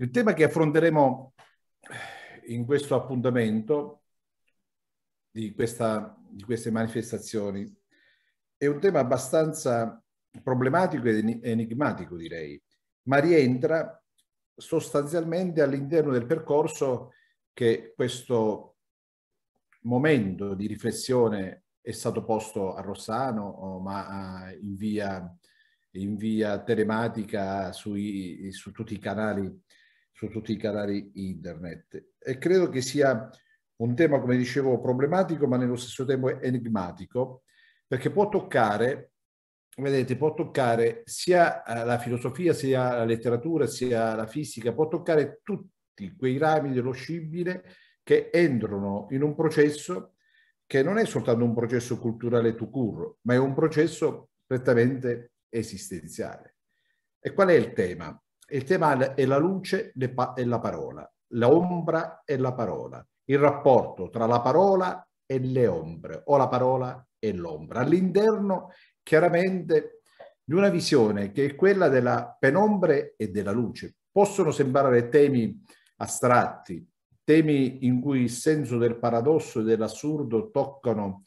Il tema che affronteremo in questo appuntamento di, questa, di queste manifestazioni è un tema abbastanza problematico ed enigmatico, direi, ma rientra sostanzialmente all'interno del percorso che questo momento di riflessione è stato posto a Rossano, ma in via, in via telematica sui, su tutti i canali su tutti i canali internet. E credo che sia un tema, come dicevo, problematico, ma nello stesso tempo enigmatico, perché può toccare, vedete, può toccare sia eh, la filosofia, sia la letteratura, sia la fisica, può toccare tutti quei rami dello scibile che entrano in un processo che non è soltanto un processo culturale to cure, ma è un processo prettamente esistenziale. E qual è il tema? Il tema è la luce e la parola, l'ombra e la parola, il rapporto tra la parola e le ombre o la parola e l'ombra. All'interno chiaramente di una visione che è quella della penombre e della luce. Possono sembrare temi astratti, temi in cui il senso del paradosso e dell'assurdo toccano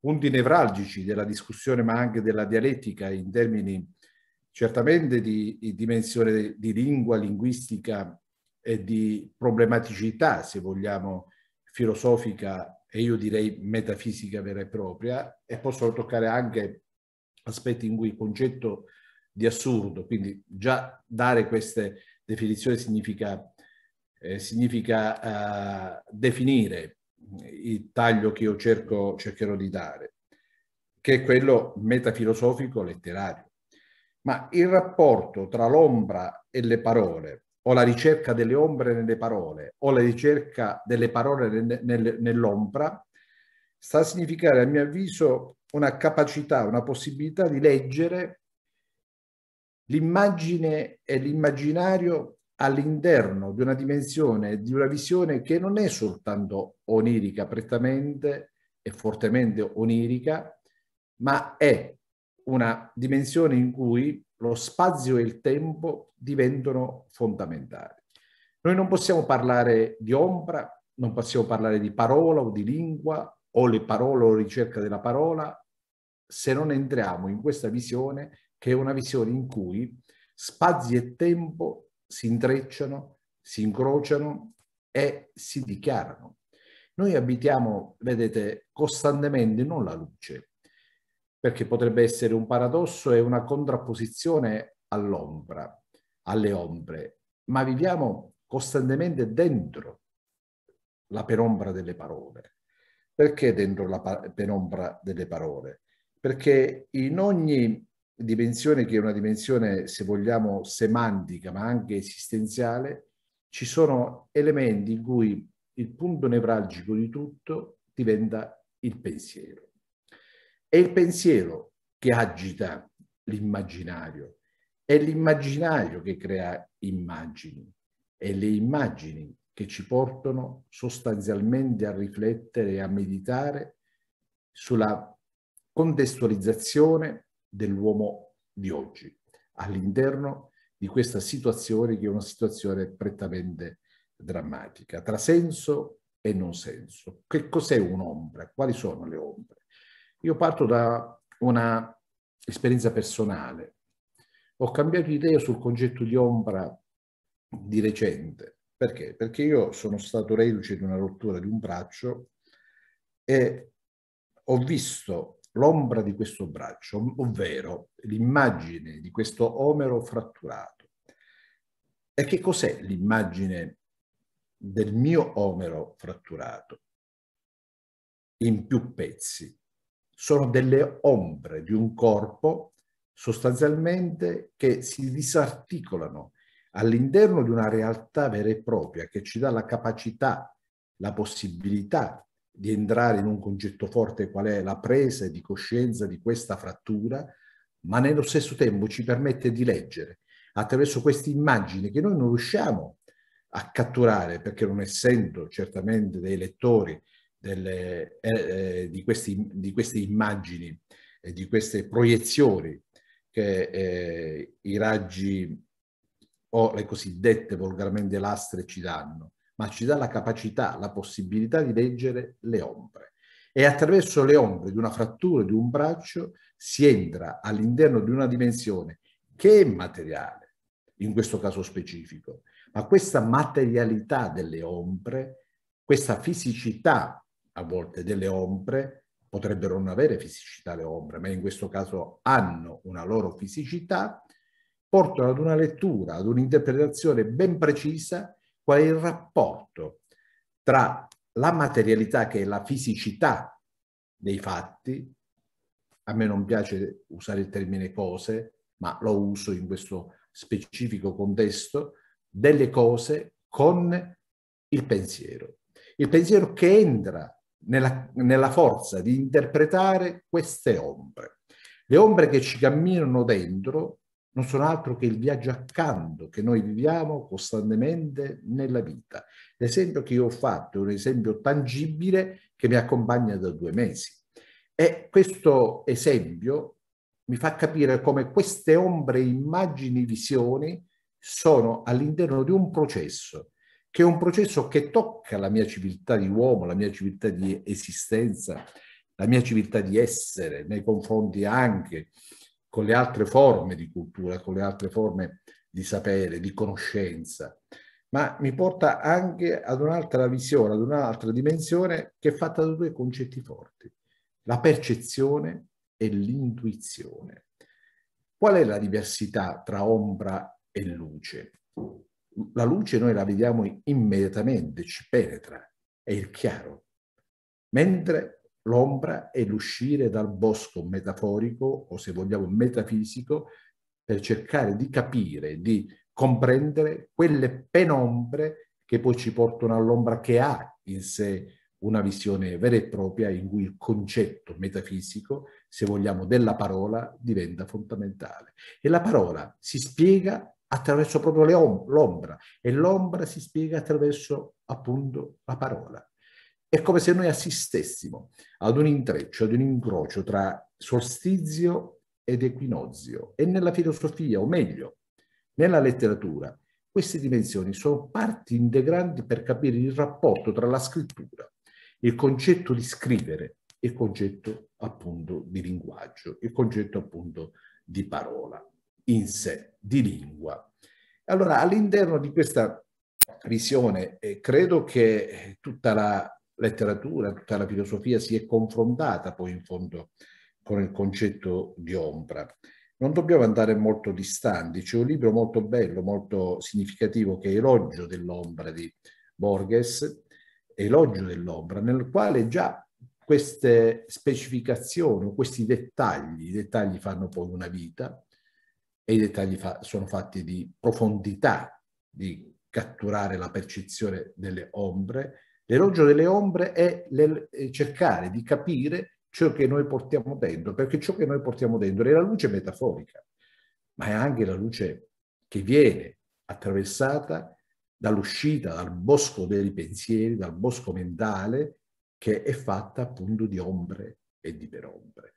punti nevralgici della discussione ma anche della dialettica in termini certamente di, di dimensione di lingua, linguistica e di problematicità, se vogliamo, filosofica e io direi metafisica vera e propria, e possono toccare anche aspetti in cui il concetto di assurdo, quindi già dare queste definizioni significa, eh, significa eh, definire il taglio che io cerco, cercherò di dare, che è quello metafilosofico letterario ma il rapporto tra l'ombra e le parole, o la ricerca delle ombre nelle parole, o la ricerca delle parole nell'ombra, sta a significare, a mio avviso, una capacità, una possibilità di leggere l'immagine e l'immaginario all'interno di una dimensione, di una visione che non è soltanto onirica, prettamente e fortemente onirica, ma è una dimensione in cui lo spazio e il tempo diventano fondamentali. Noi non possiamo parlare di ombra, non possiamo parlare di parola o di lingua o le parole o ricerca della parola se non entriamo in questa visione che è una visione in cui spazi e tempo si intrecciano, si incrociano e si dichiarano. Noi abitiamo, vedete, costantemente non la luce, perché potrebbe essere un paradosso e una contrapposizione all'ombra, alle ombre, ma viviamo costantemente dentro la penombra delle parole. Perché dentro la penombra delle parole? Perché in ogni dimensione, che è una dimensione, se vogliamo, semantica, ma anche esistenziale, ci sono elementi in cui il punto nevralgico di tutto diventa il pensiero è il pensiero che agita l'immaginario, è l'immaginario che crea immagini e le immagini che ci portano sostanzialmente a riflettere e a meditare sulla contestualizzazione dell'uomo di oggi all'interno di questa situazione che è una situazione prettamente drammatica, tra senso e non senso. Che cos'è un'ombra? Quali sono le ombre? Io parto da una esperienza personale. Ho cambiato idea sul concetto di ombra di recente. Perché? Perché io sono stato reduce di una rottura di un braccio e ho visto l'ombra di questo braccio, ovvero l'immagine di questo omero fratturato. E che cos'è l'immagine del mio omero fratturato? In più pezzi sono delle ombre di un corpo sostanzialmente che si disarticolano all'interno di una realtà vera e propria che ci dà la capacità, la possibilità di entrare in un concetto forte qual è la presa di coscienza di questa frattura, ma nello stesso tempo ci permette di leggere attraverso queste immagini che noi non riusciamo a catturare perché non essendo certamente dei lettori delle, eh, eh, di, questi, di, queste immagini e di queste proiezioni che eh, i raggi o le cosiddette volgarmente lastre ci danno, ma ci dà la capacità, la possibilità di leggere le ombre. E attraverso le ombre di una frattura, di un braccio, si entra all'interno di una dimensione che è materiale, in questo caso specifico, ma questa materialità delle ombre questa fisicità a volte delle ombre, potrebbero non avere fisicità le ombre, ma in questo caso hanno una loro fisicità, portano ad una lettura, ad un'interpretazione ben precisa qual è il rapporto tra la materialità che è la fisicità dei fatti, a me non piace usare il termine cose, ma lo uso in questo specifico contesto, delle cose con il pensiero. Il pensiero che entra nella, nella forza di interpretare queste ombre. Le ombre che ci camminano dentro non sono altro che il viaggio accanto che noi viviamo costantemente nella vita. L'esempio che io ho fatto è un esempio tangibile che mi accompagna da due mesi. E questo esempio mi fa capire come queste ombre, immagini, visioni sono all'interno di un processo che è un processo che tocca la mia civiltà di uomo, la mia civiltà di esistenza, la mia civiltà di essere nei confronti anche con le altre forme di cultura, con le altre forme di sapere, di conoscenza, ma mi porta anche ad un'altra visione, ad un'altra dimensione che è fatta da due concetti forti, la percezione e l'intuizione. Qual è la diversità tra ombra e luce? la luce noi la vediamo immediatamente, ci penetra, è il chiaro, mentre l'ombra è l'uscire dal bosco metaforico o se vogliamo metafisico per cercare di capire, di comprendere quelle penombre che poi ci portano all'ombra che ha in sé una visione vera e propria in cui il concetto metafisico, se vogliamo, della parola diventa fondamentale. E la parola si spiega attraverso proprio l'ombra e l'ombra si spiega attraverso appunto la parola. È come se noi assistessimo ad un intreccio, ad un incrocio tra solstizio ed equinozio e nella filosofia, o meglio, nella letteratura, queste dimensioni sono parti integranti per capire il rapporto tra la scrittura, il concetto di scrivere e il concetto appunto di linguaggio, il concetto appunto di parola in sé, di lingua. Allora, all'interno di questa visione, eh, credo che eh, tutta la letteratura, tutta la filosofia si è confrontata poi in fondo con il concetto di ombra. Non dobbiamo andare molto distanti, c'è un libro molto bello, molto significativo che è Elogio dell'ombra di Borges, Elogio dell'ombra, nel quale già queste specificazioni, questi dettagli, i dettagli fanno poi una vita, e i dettagli fa sono fatti di profondità, di catturare la percezione delle ombre. L'elogio delle ombre è eh, cercare di capire ciò che noi portiamo dentro, perché ciò che noi portiamo dentro è la luce metaforica, ma è anche la luce che viene attraversata dall'uscita dal bosco dei pensieri, dal bosco mentale, che è fatta appunto di ombre e di perombre.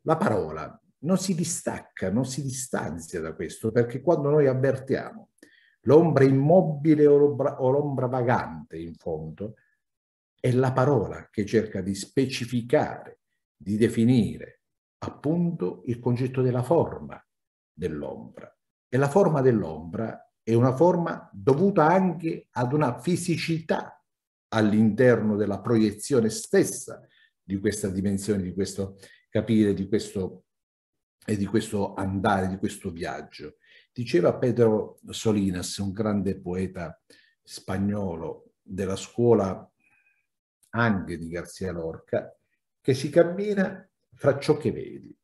La parola, non si distacca, non si distanzia da questo, perché quando noi avvertiamo l'ombra immobile o l'ombra, vagante in fondo, è la parola che cerca di specificare, di definire appunto il concetto della forma dell'ombra. E la forma dell'ombra è una forma dovuta anche ad una fisicità all'interno della proiezione stessa di questa dimensione, di questo capire, di questo e di questo andare, di questo viaggio. Diceva Pedro Solinas, un grande poeta spagnolo della scuola anche di Garzia Lorca, che si cammina fra ciò che vedi.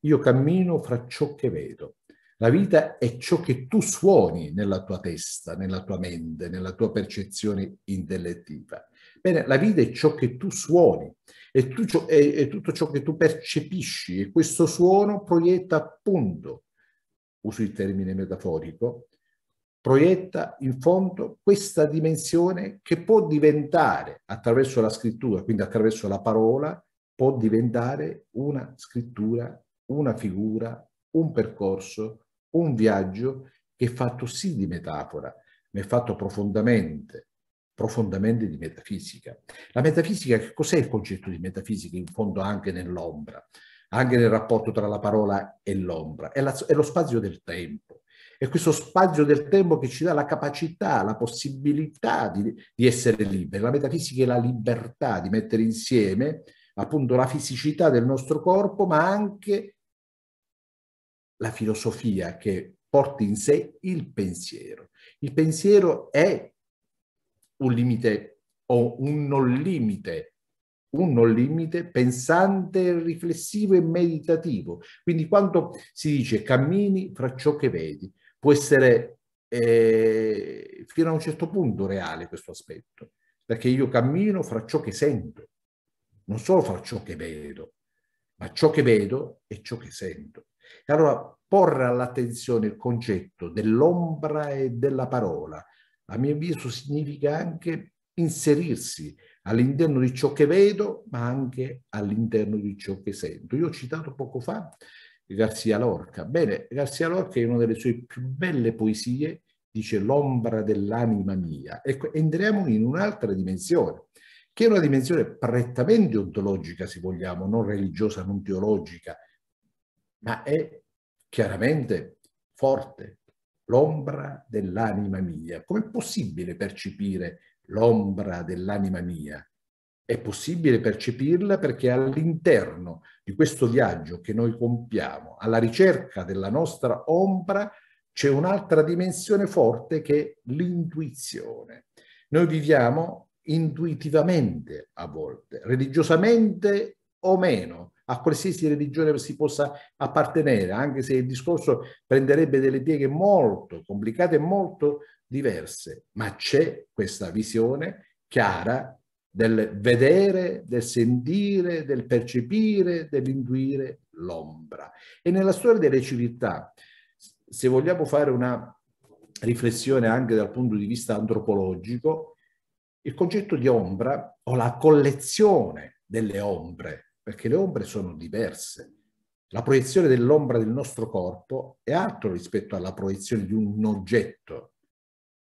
Io cammino fra ciò che vedo. La vita è ciò che tu suoni nella tua testa, nella tua mente, nella tua percezione intellettiva. Bene, la vita è ciò che tu suoni, è, tu, è, è tutto ciò che tu percepisci e questo suono proietta appunto, uso il termine metaforico, proietta in fondo questa dimensione che può diventare attraverso la scrittura, quindi attraverso la parola, può diventare una scrittura, una figura, un percorso, un viaggio che è fatto sì di metafora, ma è fatto profondamente profondamente di metafisica. La metafisica, che cos'è il concetto di metafisica in fondo anche nell'ombra, anche nel rapporto tra la parola e l'ombra? È, la, è lo spazio del tempo. È questo spazio del tempo che ci dà la capacità, la possibilità di, di essere liberi. La metafisica è la libertà di mettere insieme appunto la fisicità del nostro corpo, ma anche la filosofia che porta in sé il pensiero. Il pensiero è un limite o un non limite, un non limite pensante, riflessivo e meditativo. Quindi quando si dice cammini fra ciò che vedi, può essere eh, fino a un certo punto reale questo aspetto, perché io cammino fra ciò che sento, non solo fra ciò che vedo, ma ciò che vedo e ciò che sento. E allora porre all'attenzione il concetto dell'ombra e della parola, a mio avviso significa anche inserirsi all'interno di ciò che vedo, ma anche all'interno di ciò che sento. Io ho citato poco fa Garzia Lorca. Bene, Garzia Lorca in una delle sue più belle poesie dice l'ombra dell'anima mia. Ecco, entriamo in un'altra dimensione, che è una dimensione prettamente ontologica, se vogliamo, non religiosa, non teologica, ma è chiaramente forte, l'ombra dell'anima mia. Com'è possibile percepire l'ombra dell'anima mia? È possibile percepirla perché all'interno di questo viaggio che noi compiamo, alla ricerca della nostra ombra, c'è un'altra dimensione forte che è l'intuizione. Noi viviamo intuitivamente a volte, religiosamente o meno, a qualsiasi religione si possa appartenere, anche se il discorso prenderebbe delle pieghe molto complicate e molto diverse, ma c'è questa visione chiara del vedere, del sentire, del percepire, dell'intuire l'ombra. E nella storia delle civiltà, se vogliamo fare una riflessione anche dal punto di vista antropologico, il concetto di ombra o la collezione delle ombre perché le ombre sono diverse. La proiezione dell'ombra del nostro corpo è altro rispetto alla proiezione di un oggetto,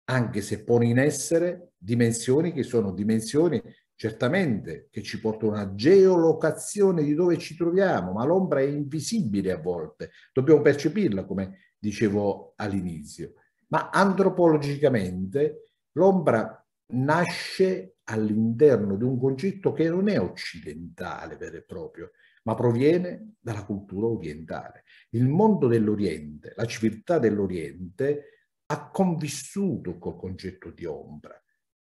anche se pone in essere dimensioni che sono dimensioni certamente che ci portano a una geolocazione di dove ci troviamo, ma l'ombra è invisibile a volte, dobbiamo percepirla come dicevo all'inizio, ma antropologicamente l'ombra nasce all'interno di un concetto che non è occidentale vero e proprio, ma proviene dalla cultura orientale. Il mondo dell'Oriente, la civiltà dell'Oriente ha convissuto col concetto di ombra.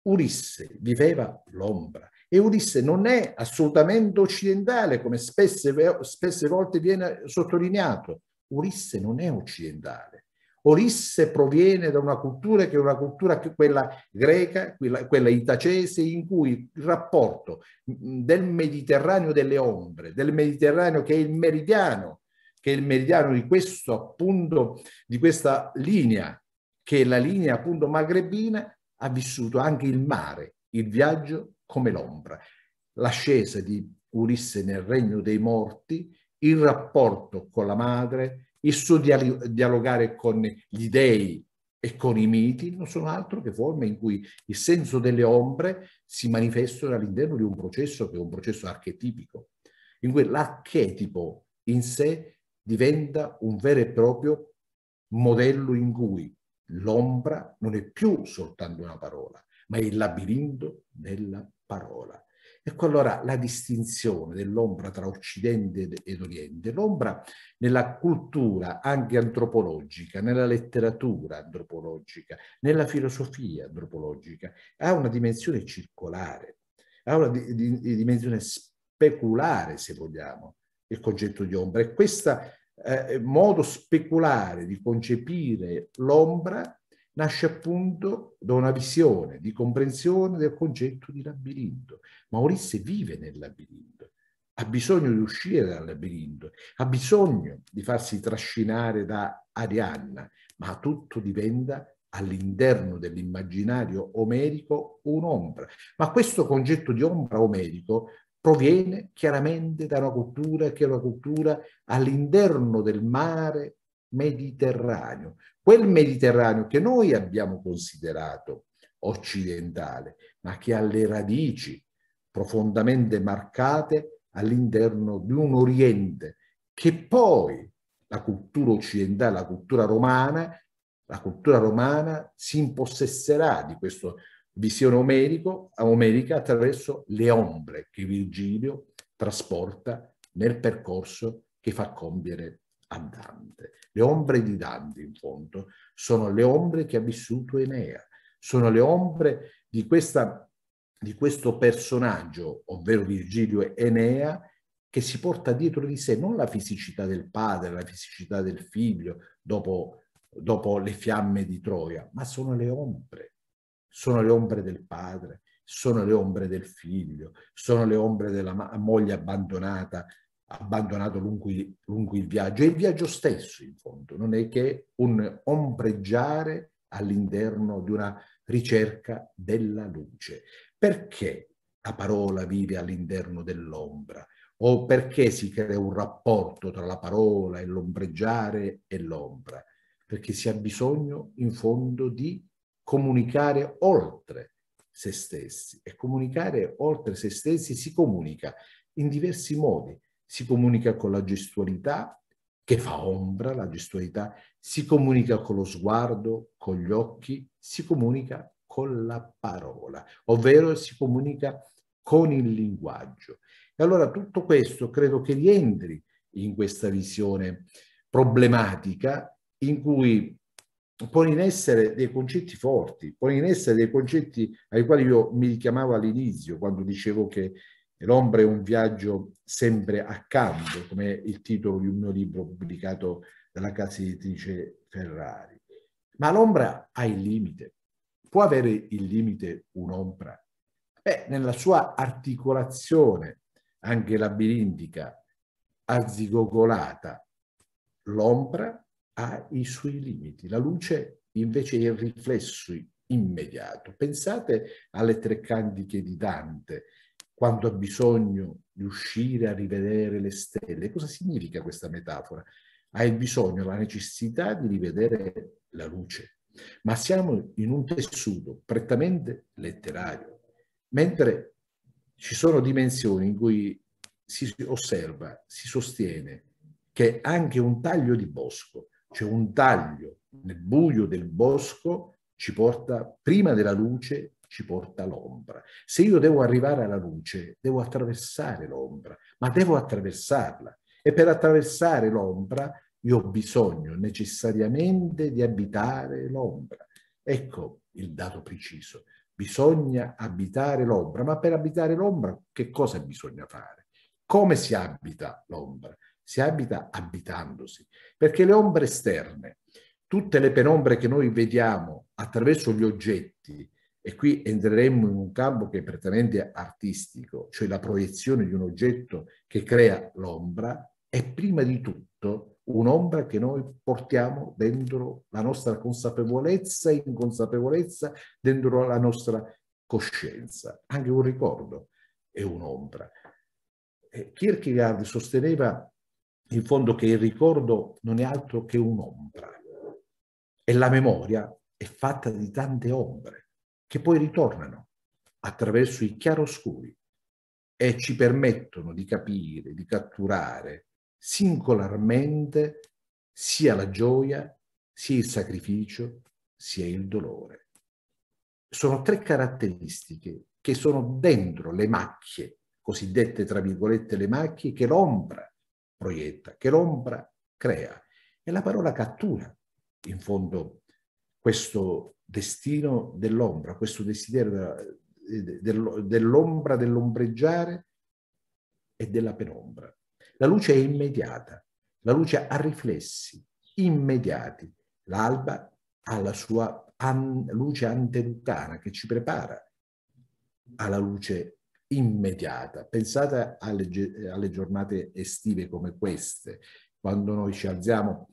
Ulisse viveva l'ombra e Ulisse non è assolutamente occidentale come spesse, spesse volte viene sottolineato. Ulisse non è occidentale, Ulisse proviene da una cultura che è una cultura che quella greca, quella, quella itacese, in cui il rapporto del Mediterraneo delle ombre, del Mediterraneo che è il meridiano, che è il meridiano di questo appunto, di questa linea, che è la linea appunto magrebina, ha vissuto anche il mare, il viaggio come l'ombra. L'ascesa di Ulisse nel regno dei morti, il rapporto con la madre, il suo dialogare con gli dei e con i miti non sono altro che forme in cui il senso delle ombre si manifestano all'interno di un processo che è un processo archetipico, in cui l'archetipo in sé diventa un vero e proprio modello in cui l'ombra non è più soltanto una parola, ma è il labirinto della parola. Ecco allora la distinzione dell'ombra tra Occidente ed Oriente. L'ombra nella cultura anche antropologica, nella letteratura antropologica, nella filosofia antropologica, ha una dimensione circolare, ha una di, di, dimensione speculare, se vogliamo, il concetto di ombra. E questo eh, modo speculare di concepire l'ombra nasce appunto da una visione di comprensione del concetto di labirinto. Maurice vive nel labirinto, ha bisogno di uscire dal labirinto, ha bisogno di farsi trascinare da Arianna, ma tutto diventa all'interno dell'immaginario omerico un'ombra. Ma questo concetto di ombra omerico proviene chiaramente da una cultura che è una cultura all'interno del mare Mediterraneo, quel Mediterraneo che noi abbiamo considerato occidentale, ma che ha le radici profondamente marcate all'interno di un Oriente che poi la cultura occidentale, la cultura romana, la cultura romana si impossesserà di questa visione omerico, omerica attraverso le ombre che Virgilio trasporta nel percorso che fa compiere a Dante. Le ombre di Dante, in fondo, sono le ombre che ha vissuto Enea, sono le ombre di, questa, di questo personaggio, ovvero Virgilio Enea, che si porta dietro di sé non la fisicità del padre, la fisicità del figlio, dopo, dopo le fiamme di Troia, ma sono le ombre. Sono le ombre del padre, sono le ombre del figlio, sono le ombre della moglie abbandonata abbandonato lungo, lungo il viaggio, è il viaggio stesso in fondo, non è che un ombreggiare all'interno di una ricerca della luce. Perché la parola vive all'interno dell'ombra? O perché si crea un rapporto tra la parola e l'ombreggiare e l'ombra? Perché si ha bisogno in fondo di comunicare oltre se stessi e comunicare oltre se stessi si comunica in diversi modi si comunica con la gestualità, che fa ombra, la gestualità, si comunica con lo sguardo, con gli occhi, si comunica con la parola, ovvero si comunica con il linguaggio. E allora tutto questo credo che rientri in questa visione problematica in cui pone in essere dei concetti forti, pone in essere dei concetti ai quali io mi richiamavo all'inizio quando dicevo che L'ombra è un viaggio sempre accanto, come il titolo di un mio libro pubblicato dalla casa editrice Ferrari. Ma l'ombra ha il limite. Può avere il limite un'ombra? Beh, nella sua articolazione, anche labirintica, arzigogolata, l'ombra ha i suoi limiti. La luce invece è il riflesso immediato. Pensate alle tre cantiche di Dante, quando ha bisogno di uscire a rivedere le stelle. Cosa significa questa metafora? Hai bisogno, la necessità di rivedere la luce, ma siamo in un tessuto prettamente letterario, mentre ci sono dimensioni in cui si osserva, si sostiene che anche un taglio di bosco, cioè un taglio nel buio del bosco, ci porta prima della luce ci porta l'ombra. Se io devo arrivare alla luce, devo attraversare l'ombra, ma devo attraversarla. E per attraversare l'ombra io ho bisogno necessariamente di abitare l'ombra. Ecco il dato preciso. Bisogna abitare l'ombra, ma per abitare l'ombra che cosa bisogna fare? Come si abita l'ombra? Si abita abitandosi, perché le ombre esterne, tutte le penombre che noi vediamo attraverso gli oggetti, e qui entreremmo in un campo che è prettamente artistico, cioè la proiezione di un oggetto che crea l'ombra è prima di tutto un'ombra che noi portiamo dentro la nostra consapevolezza e inconsapevolezza, dentro la nostra coscienza. Anche un ricordo è un'ombra. Kierkegaard sosteneva in fondo che il ricordo non è altro che un'ombra e la memoria è fatta di tante ombre che poi ritornano attraverso i chiaroscuri e ci permettono di capire, di catturare singolarmente sia la gioia, sia il sacrificio, sia il dolore. Sono tre caratteristiche che sono dentro le macchie, cosiddette tra virgolette le macchie, che l'ombra proietta, che l'ombra crea. E la parola cattura, in fondo, questo destino dell'ombra, questo desiderio eh, dell'ombra, dell'ombreggiare e della penombra. La luce è immediata, la luce ha riflessi immediati, l'alba ha la sua an luce antenutana che ci prepara alla luce immediata. Pensate alle, alle giornate estive come queste, quando noi ci alziamo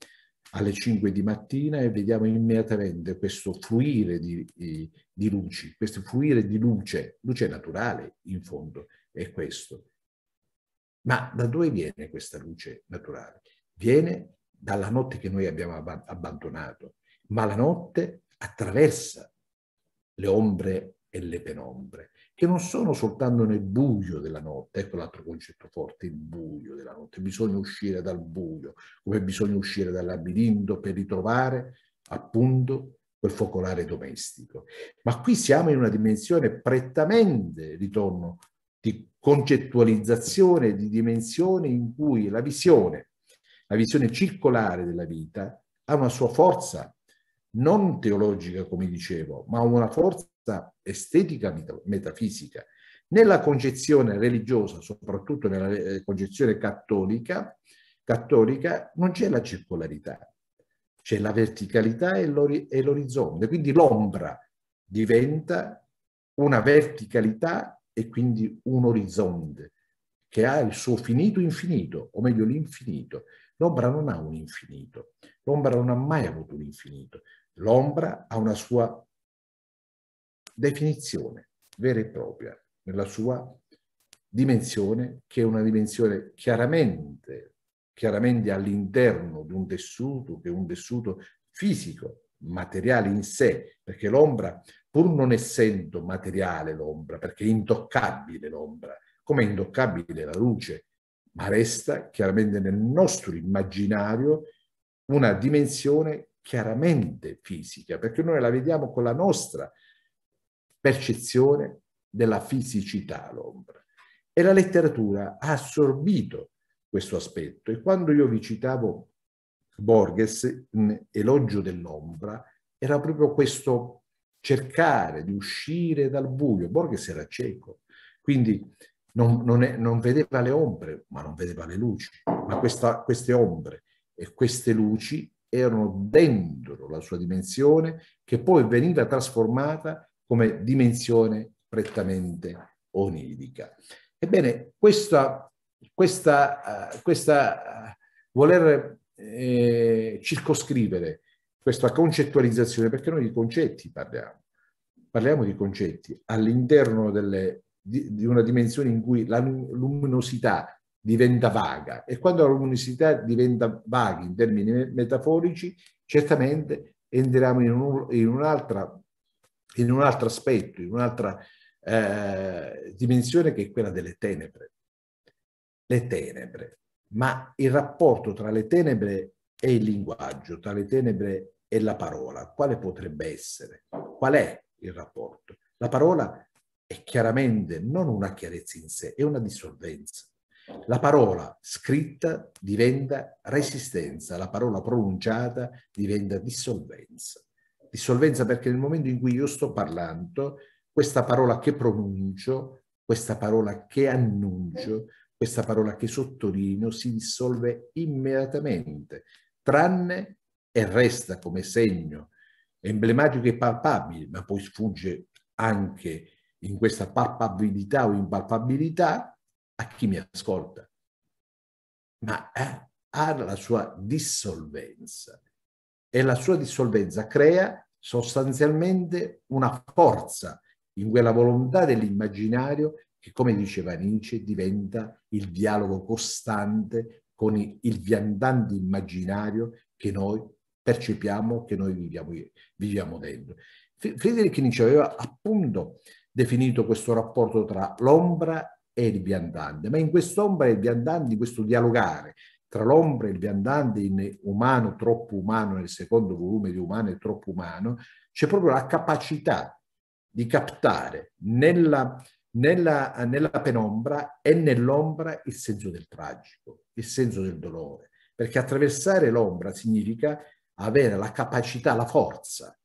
alle 5 di mattina e vediamo immediatamente questo fluire di, di, di luci, questo fluire di luce, luce naturale in fondo, è questo. Ma da dove viene questa luce naturale? Viene dalla notte che noi abbiamo ab abbandonato, ma la notte attraversa le ombre e le penombre che non sono soltanto nel buio della notte, ecco l'altro concetto forte, il buio della notte, bisogna uscire dal buio, come bisogna uscire dal labirinto per ritrovare appunto quel focolare domestico. Ma qui siamo in una dimensione prettamente, ritorno, di concettualizzazione, di dimensione in cui la visione, la visione circolare della vita ha una sua forza non teologica, come dicevo, ma una forza estetica metafisica. Nella concezione religiosa, soprattutto nella eh, concezione cattolica, cattolica non c'è la circolarità, c'è la verticalità e, e l'orizzonte, quindi l'ombra diventa una verticalità e quindi un orizzonte che ha il suo finito infinito, o meglio l'infinito. L'ombra non ha un infinito, l'ombra non ha mai avuto un infinito, l'ombra ha una sua definizione vera e propria nella sua dimensione, che è una dimensione chiaramente, chiaramente all'interno di un tessuto, che è un tessuto fisico, materiale in sé, perché l'ombra, pur non essendo materiale l'ombra, perché è intoccabile l'ombra, come è intoccabile la luce, ma resta chiaramente nel nostro immaginario una dimensione chiaramente fisica, perché noi la vediamo con la nostra percezione della fisicità l'ombra. E la letteratura ha assorbito questo aspetto e quando io vi citavo Borges in Elogio dell'ombra era proprio questo cercare di uscire dal buio. Borges era cieco, quindi non, non, è, non vedeva le ombre, ma non vedeva le luci, ma questa, queste ombre e queste luci erano dentro la sua dimensione che poi veniva trasformata come dimensione prettamente onirica. Ebbene, questa, questa, eh, questa eh, voler eh, circoscrivere questa concettualizzazione, perché noi di concetti parliamo, parliamo di concetti all'interno delle, di, di, una dimensione in cui la luminosità diventa vaga e quando la luminosità diventa vaga in termini metaforici, certamente entriamo in, un, in un'altra in un altro aspetto, in un'altra eh, dimensione che è quella delle tenebre. Le tenebre, ma il rapporto tra le tenebre e il linguaggio, tra le tenebre e la parola, quale potrebbe essere? Qual è il rapporto? La parola è chiaramente non una chiarezza in sé, è una dissolvenza. La parola scritta diventa resistenza, la parola pronunciata diventa dissolvenza dissolvenza perché nel momento in cui io sto parlando, questa parola che pronuncio, questa parola che annuncio, questa parola che sottolineo si dissolve immediatamente, tranne e resta come segno emblematico e palpabile, ma poi sfugge anche in questa palpabilità o impalpabilità a chi mi ascolta, ma eh, ha la sua dissolvenza e la sua dissolvenza crea sostanzialmente una forza in quella volontà dell'immaginario che, come diceva Nietzsche, diventa il dialogo costante con il viandante immaginario che noi percepiamo, che noi viviamo, viviamo dentro. Friedrich Nietzsche aveva appunto definito questo rapporto tra l'ombra e il viandante, ma in quest'ombra e il viandante, in questo dialogare tra l'ombra e il viandante in umano, troppo umano, nel secondo volume di umano e troppo umano, c'è proprio la capacità di captare nella, nella, nella penombra e nell'ombra il senso del tragico, il senso del dolore, perché attraversare l'ombra significa avere la capacità, la forza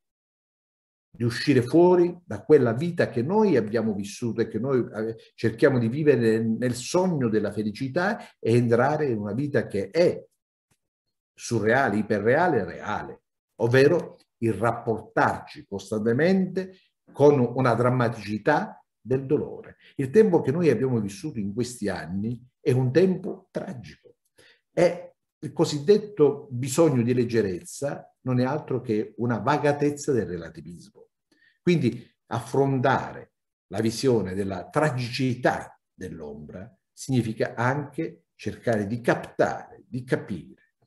di uscire fuori da quella vita che noi abbiamo vissuto e che noi eh, cerchiamo di vivere nel sogno della felicità e entrare in una vita che è surreale, iperreale, reale, ovvero il rapportarci costantemente con una drammaticità del dolore. Il tempo che noi abbiamo vissuto in questi anni è un tempo tragico. È il cosiddetto bisogno di leggerezza non è altro che una vagatezza del relativismo quindi affrontare la visione della tragicità dell'ombra significa anche cercare di captare, di capire,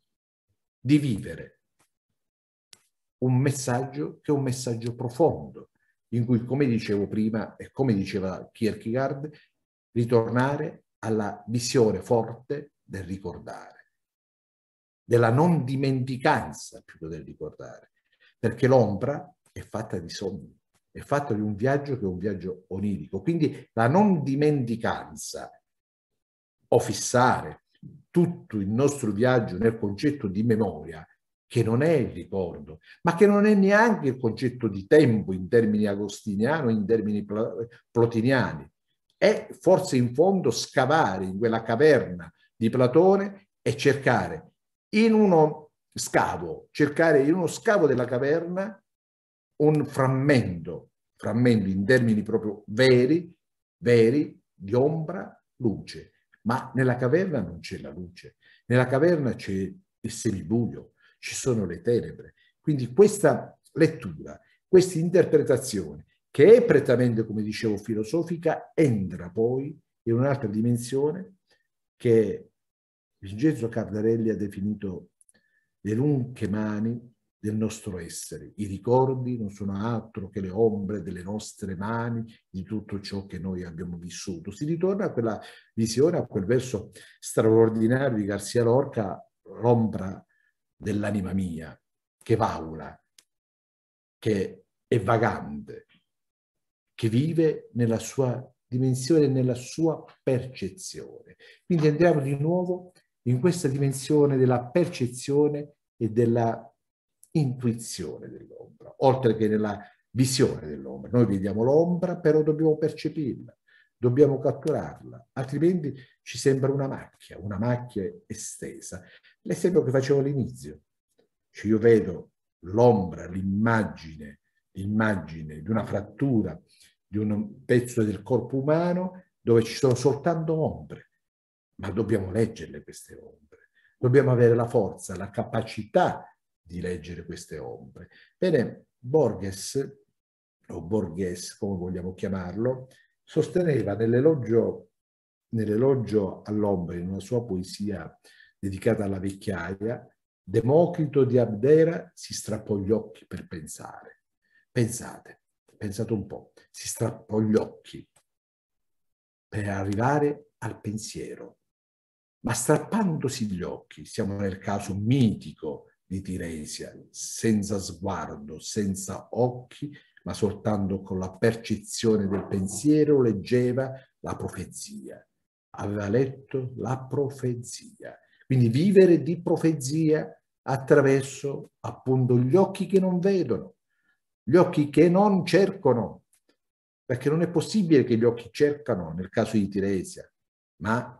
di vivere un messaggio che è un messaggio profondo, in cui, come dicevo prima e come diceva Kierkegaard, ritornare alla visione forte del ricordare, della non dimenticanza più che del ricordare, perché l'ombra è fatta di sogni e fatto di un viaggio che è un viaggio onirico. Quindi la non dimenticanza o fissare tutto il nostro viaggio nel concetto di memoria, che non è il ricordo, ma che non è neanche il concetto di tempo in termini agostiniano, in termini plotiniani, è forse in fondo scavare in quella caverna di Platone e cercare in uno scavo, cercare in uno scavo della caverna un frammento, frammento in termini proprio veri, veri, di ombra, luce. Ma nella caverna non c'è la luce, nella caverna c'è il semibuio, ci sono le tenebre. Quindi questa lettura, questa interpretazione, che è prettamente, come dicevo, filosofica, entra poi in un'altra dimensione che Vincenzo Cardarelli ha definito le lunghe mani del nostro essere. I ricordi non sono altro che le ombre delle nostre mani, di tutto ciò che noi abbiamo vissuto. Si ritorna a quella visione, a quel verso straordinario di Garcia Lorca, l'ombra dell'anima mia, che vaula, che è vagante, che vive nella sua dimensione, nella sua percezione. Quindi andiamo di nuovo in questa dimensione della percezione e della intuizione dell'ombra, oltre che nella visione dell'ombra. Noi vediamo l'ombra, però dobbiamo percepirla, dobbiamo catturarla, altrimenti ci sembra una macchia, una macchia estesa. L'esempio che facevo all'inizio, cioè io vedo l'ombra, l'immagine, l'immagine di una frattura, di un pezzo del corpo umano dove ci sono soltanto ombre, ma dobbiamo leggerle queste ombre, dobbiamo avere la forza, la capacità di leggere queste ombre. Bene, Borges, o Borges come vogliamo chiamarlo, sosteneva nell'elogio, nell'elogio all'ombra in una sua poesia dedicata alla vecchiaia, Democrito di Abdera si strappò gli occhi per pensare. Pensate, pensate un po', si strappò gli occhi per arrivare al pensiero. Ma strappandosi gli occhi, siamo nel caso mitico di Tiresia, senza sguardo, senza occhi, ma soltanto con la percezione del pensiero leggeva la profezia. Aveva letto la profezia. Quindi vivere di profezia attraverso appunto gli occhi che non vedono, gli occhi che non cercano, perché non è possibile che gli occhi cercano nel caso di Tiresia, ma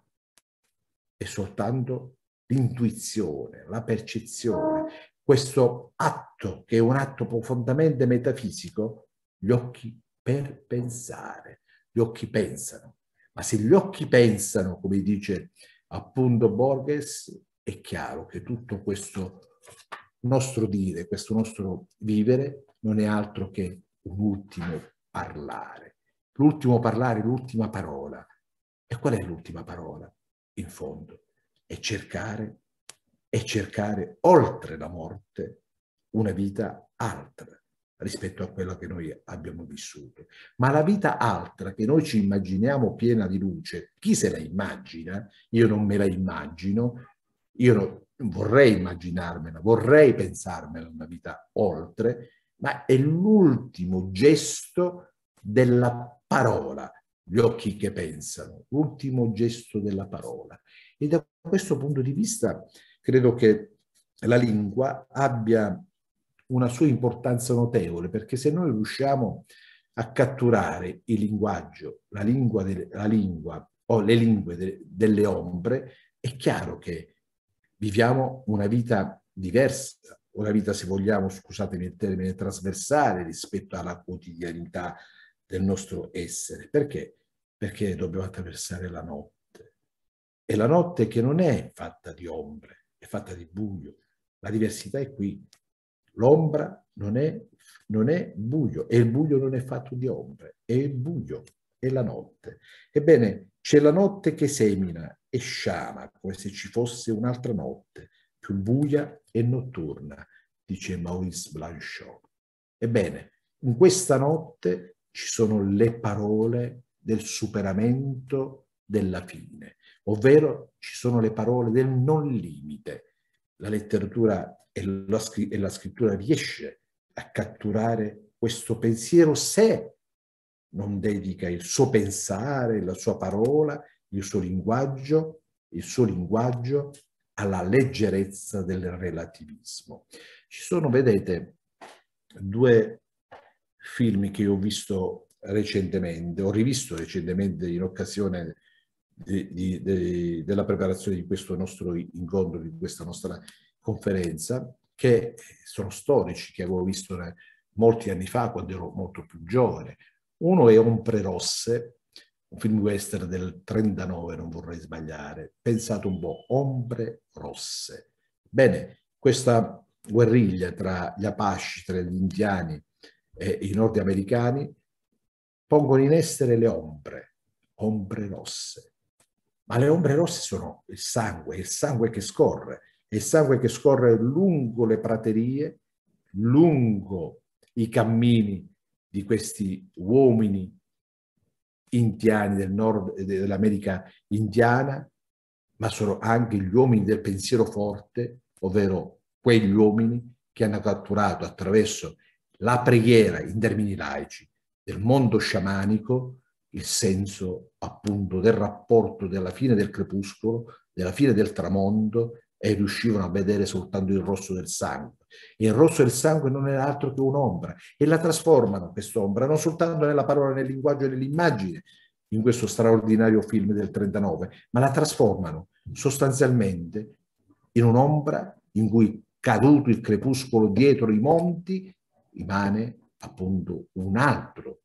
è soltanto l'intuizione, la percezione, questo atto che è un atto profondamente metafisico, gli occhi per pensare, gli occhi pensano. Ma se gli occhi pensano, come dice appunto Borges, è chiaro che tutto questo nostro dire, questo nostro vivere, non è altro che un ultimo parlare. L'ultimo parlare, l'ultima parola. E qual è l'ultima parola, in fondo? e cercare, e cercare oltre la morte una vita altra rispetto a quella che noi abbiamo vissuto. Ma la vita altra che noi ci immaginiamo piena di luce, chi se la immagina? Io non me la immagino, io non, vorrei immaginarmela, vorrei pensarmela una vita oltre, ma è l'ultimo gesto della parola, gli occhi che pensano, l'ultimo gesto della parola. E da questo punto di vista credo che la lingua abbia una sua importanza notevole, perché se noi riusciamo a catturare il linguaggio, la lingua, de, la lingua o le lingue de, delle ombre, è chiaro che viviamo una vita diversa, una vita, se vogliamo, scusatemi il termine, trasversale rispetto alla quotidianità del nostro essere. Perché? Perché dobbiamo attraversare la notte e la notte che non è fatta di ombre, è fatta di buio. La diversità è qui. L'ombra non è, non è buio e il buio non è fatto di ombre, è il buio, è la notte. Ebbene, c'è la notte che semina e sciama come se ci fosse un'altra notte, più buia e notturna, dice Maurice Blanchot. Ebbene, in questa notte ci sono le parole del superamento della fine, ovvero ci sono le parole del non limite. La letteratura e la, e la scrittura riesce a catturare questo pensiero se non dedica il suo pensare, la sua parola, il suo linguaggio, il suo linguaggio alla leggerezza del relativismo. Ci sono, vedete, due film che ho visto recentemente, ho rivisto recentemente in occasione di, di, della preparazione di questo nostro incontro, di questa nostra conferenza, che sono storici, che avevo visto eh, molti anni fa quando ero molto più giovane. Uno è Ompre Rosse, un film western del 39, non vorrei sbagliare. Pensate un po', Ombre Rosse. Bene, questa guerriglia tra gli Apache, tra gli indiani e i nordamericani pongono in essere le ombre, ombre rosse ma le ombre rosse sono il sangue, il sangue che scorre, il sangue che scorre lungo le praterie, lungo i cammini di questi uomini indiani del nord eh, dell'America indiana, ma sono anche gli uomini del pensiero forte, ovvero quegli uomini che hanno catturato attraverso la preghiera in termini laici del mondo sciamanico il senso appunto del rapporto della fine del crepuscolo, della fine del tramonto e riuscivano a vedere soltanto il rosso del sangue. Il rosso del sangue non è altro che un'ombra e la trasformano quest'ombra non soltanto nella parola, nel linguaggio e nell'immagine, in questo straordinario film del 39, ma la trasformano sostanzialmente in un'ombra in cui caduto il crepuscolo dietro i monti rimane appunto un altro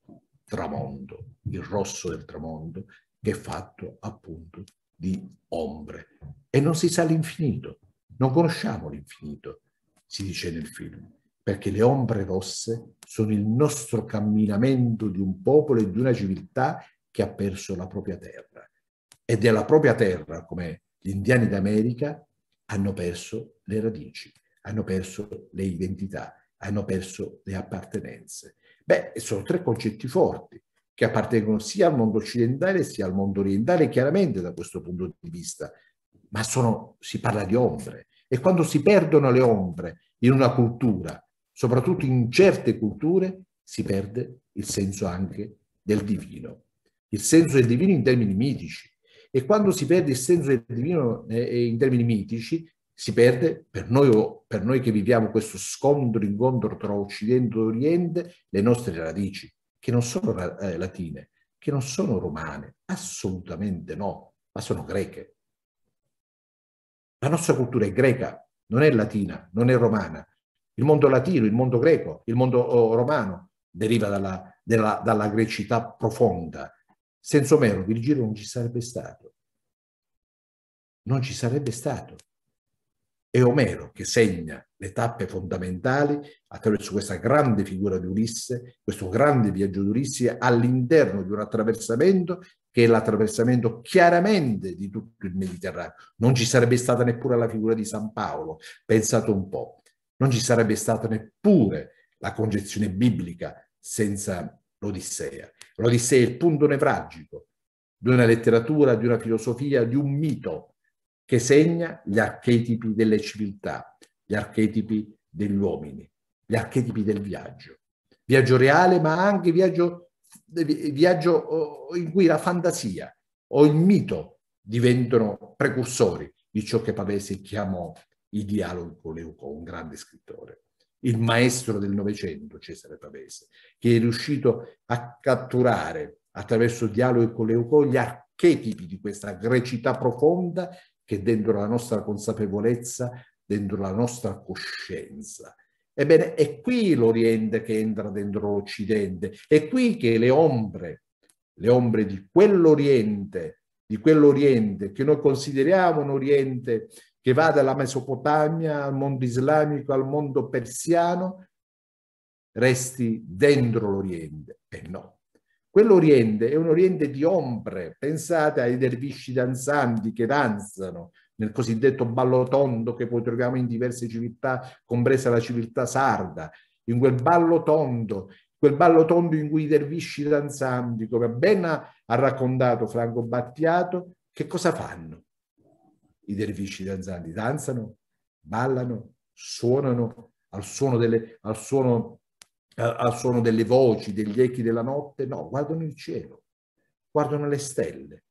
tramonto, il rosso del tramonto, che è fatto appunto di ombre. E non si sa l'infinito, non conosciamo l'infinito, si dice nel film, perché le ombre rosse sono il nostro camminamento di un popolo e di una civiltà che ha perso la propria terra. E della propria terra, come gli indiani d'America, hanno perso le radici, hanno perso le identità hanno perso le appartenenze. Beh, sono tre concetti forti che appartengono sia al mondo occidentale sia al mondo orientale, chiaramente da questo punto di vista, ma sono, si parla di ombre e quando si perdono le ombre in una cultura, soprattutto in certe culture, si perde il senso anche del divino, il senso del divino in termini mitici. E quando si perde il senso del divino eh, in termini mitici, si perde per noi, per noi che viviamo questo scontro-incontro tra Occidente e Oriente, le nostre radici, che non sono eh, latine, che non sono romane, assolutamente no, ma sono greche. La nostra cultura è greca, non è latina, non è romana. Il mondo latino, il mondo greco, il mondo romano deriva dalla, dalla, dalla grecità profonda. Senza Omero Virgilio non ci sarebbe stato. Non ci sarebbe stato. È Omero che segna le tappe fondamentali attraverso questa grande figura di Ulisse, questo grande viaggio di Ulisse all'interno di un attraversamento che è l'attraversamento chiaramente di tutto il Mediterraneo. Non ci sarebbe stata neppure la figura di San Paolo, pensate un po', non ci sarebbe stata neppure la concezione biblica senza l'Odissea. L'Odissea è il punto nevralgico di una letteratura, di una filosofia, di un mito che segna gli archetipi delle civiltà, gli archetipi degli uomini, gli archetipi del viaggio. Viaggio reale, ma anche viaggio, viaggio oh, in cui la fantasia o il mito diventano precursori di ciò che Pavese chiamò il dialogo con Leucò, un grande scrittore, il maestro del Novecento, Cesare Pavese, che è riuscito a catturare attraverso dialoghi con Leucò gli archetipi di questa grecità profonda che dentro la nostra consapevolezza, dentro la nostra coscienza. Ebbene, è qui l'Oriente che entra dentro l'Occidente, è qui che le ombre, le ombre di quell'Oriente, di quell'Oriente che noi consideriamo un Oriente che va dalla Mesopotamia al mondo islamico, al mondo persiano, resti dentro l'Oriente. E eh no, Quell'Oriente è un Oriente di ombre, pensate ai dervisci danzanti che danzano nel cosiddetto ballo tondo che poi troviamo in diverse civiltà, compresa la civiltà sarda, in quel ballo tondo, quel ballo tondo in cui i dervisci danzanti, come ben ha raccontato Franco Battiato, che cosa fanno? I dervisci danzanti danzano, ballano, suonano al suono, delle, al suono al suono delle voci, degli echi della notte, no, guardano il cielo, guardano le stelle.